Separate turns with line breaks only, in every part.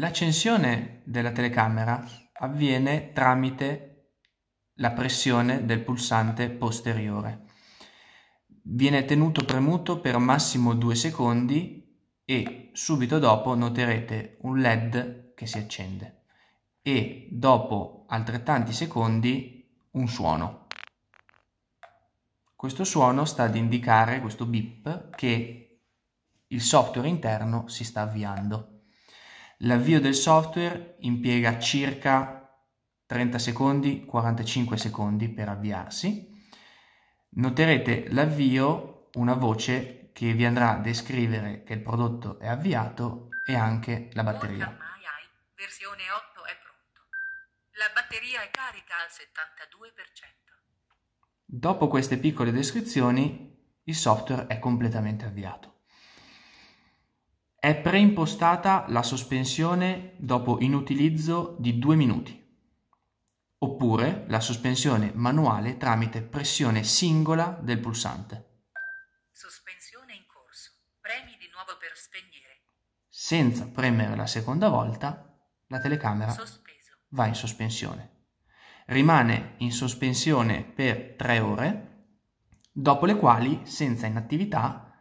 L'accensione della telecamera avviene tramite la pressione del pulsante posteriore. Viene tenuto premuto per massimo due secondi e subito dopo noterete un LED che si accende e dopo altrettanti secondi un suono. Questo suono sta ad indicare, questo beep, che il software interno si sta avviando. L'avvio del software impiega circa 30 secondi, 45 secondi per avviarsi. Noterete l'avvio, una voce che vi andrà a descrivere che il prodotto è avviato e anche la batteria. Versione 8 è pronto. La batteria è carica al 72%. Dopo queste piccole descrizioni, il software è completamente avviato. È preimpostata la sospensione dopo inutilizzo di 2 minuti, oppure la sospensione manuale tramite pressione singola del pulsante. Sospensione in corso. Premi di nuovo per spegnere. Senza premere la seconda volta, la telecamera Sospeso. va in sospensione. Rimane in sospensione per 3 ore, dopo le quali, senza inattività,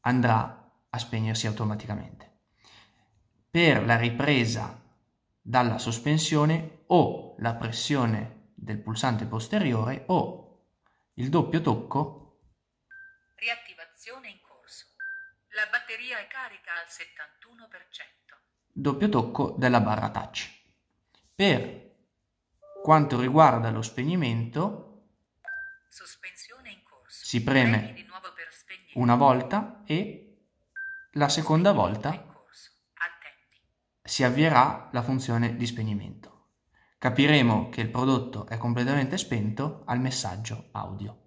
andrà a spegnersi automaticamente. Per la ripresa dalla sospensione o la pressione del pulsante posteriore o il doppio tocco. Riattivazione in corso. La batteria è carica al 71%. Doppio tocco della barra touch. Per quanto riguarda lo spegnimento, si preme una volta e la seconda volta si avvierà la funzione di spegnimento. Capiremo che il prodotto è completamente spento al messaggio audio.